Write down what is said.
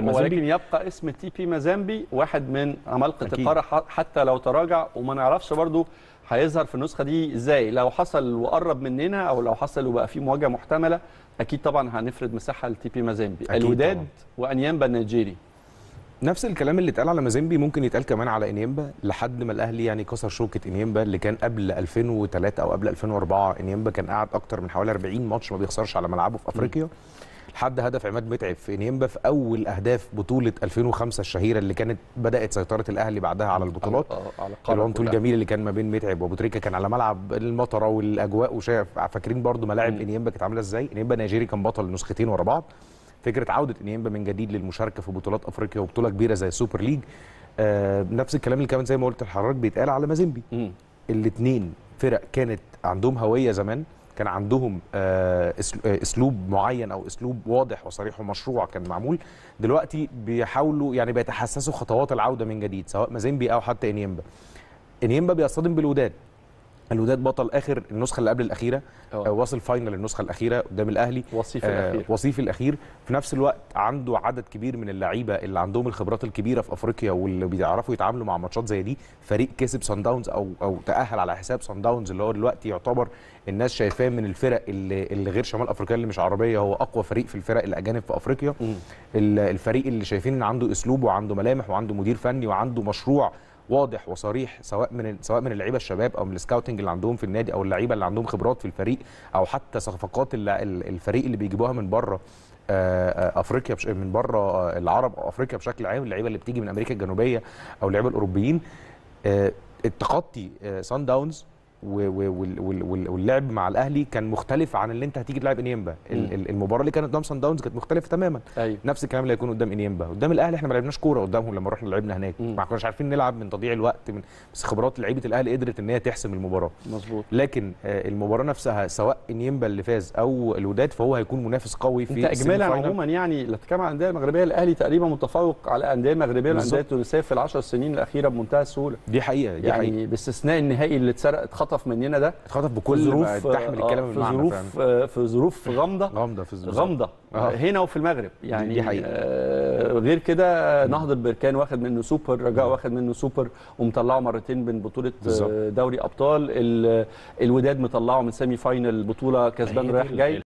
المازامبي ولكن يبقى اسم تي بي مازامبي واحد من عمالقه القاره حتى لو تراجع وما نعرفش برضو هيظهر في النسخه دي ازاي لو حصل وقرب مننا او لو حصل وبقى في مواجهه محتمله اكيد طبعا هنفرد مساحه لتي بي مازامبي الوداد وانيامبا النيجيري نفس الكلام اللي اتقال على مازيمبي ممكن يتقال كمان على انيمبا لحد ما الاهلي يعني كسر شوكه انيمبا اللي كان قبل 2003 او قبل 2004 انيمبا كان قاعد اكتر من حوالي 40 ماتش ما بيخسرش على ملعبه في افريقيا لحد هدف عماد متعب في انيمبا في اول اهداف بطوله 2005 الشهيره اللي كانت بدات سيطره الاهلي بعدها على البطولات على آه، العنطول الجميل اللي كان ما بين متعب وابو تريكه كان على ملعب المطره والاجواء وشايف فاكرين برضو ملاعب انيمبا كانت عامله ازاي انيمبا نيجيري كان بطل نسختين ورا بعض فكره عوده انيمبا من جديد للمشاركه في بطولات افريقيا وبطوله كبيره زي السوبر ليج آه نفس الكلام اللي كمان زي ما قلت لحضرتك بيتقال على مازيمبي الاثنين فرق كانت عندهم هويه زمان كان عندهم آه، آه، اسلوب معين او اسلوب واضح وصريح ومشروع كان معمول دلوقتي بيحاولوا يعني بيتحسسوا خطوات العوده من جديد سواء مازيمبي او حتى انيمبا انيمبا بيصطدم بالوداد الوداد بطل اخر النسخه اللي قبل الاخيره أوه. آه. آه، وصل فاينل النسخه الاخيره قدام الاهلي وصيف آه، الاخير آه وصيف الاخير في نفس الوقت عنده عدد كبير من اللعيبه اللي عندهم الخبرات الكبيره في افريقيا واللي بيعرفوا يتعاملوا مع ماتشات زي دي فريق كسب سان داونز او او تاهل على حساب سان داونز اللي هو دلوقتي يعتبر الناس شايفاه من الفرق اللي, اللي غير شمال افريقيا اللي مش عربيه هو اقوى فريق في الفرق الاجانب في افريقيا الفريق اللي شايفين ان عنده اسلوب وعنده ملامح وعنده مدير فني وعنده مشروع واضح وصريح سواء من سواء من اللعيبه الشباب او من السكاوتنج اللي عندهم في النادي او اللعيبه اللي عندهم خبرات في الفريق او حتى صفقات الفريق اللي بيجيبوها من بره آه، آه، افريقيا من بره آه، العرب او افريقيا بشكل عام اللعيبه اللي بتيجي من امريكا الجنوبيه او اللعيبه الاوروبيين التخطي سان داونز واللعب مع الاهلي كان مختلف عن اللي انت هتيجي تلعب انيمبا المباراه اللي كانت قدام سان داونز كانت مختلفه تماما أيوه. نفس الكلام اللي هيكون قدام انيمبا قدام الاهلي احنا ما لعبناش كوره قدامهم لما رحنا لعبنا هناك ما كناش عارفين نلعب من تضييع الوقت من بس خبرات لعيبه الاهلي قدرت ان هي تحسم المباراه مظبوط لكن آه، المباراه نفسها سواء انيمبا اللي فاز او الوداد فهو هيكون منافس قوي في انت اجمالا عموما يعني لو تتكلم عن الانديه المغربيه الاهلي تقريبا متفوق على الانديه المغربيه والانديه التونسيه في ال 10 سنين الاخيره بمنتهى السهوله دي حقيقه دي يعني حقيقة. باستثناء النهائي اللي اتسرق اتخطف مننا ده اتخطف بكل ظروف تحمل الكلام في ظروف آه، آه، في ظروف غامضه غامضه في ظروف غامضه آه. هنا وفي المغرب يعني دي حقيقة. آه غير كده نهضه بركان واخد منه سوبر رجاء نعم. واخد منه سوبر ومطلعه مرتين من بطوله آه، بالزبط. دوري ابطال الوداد مطلعه من سيمي فاينل بطوله كسبان رايح جاي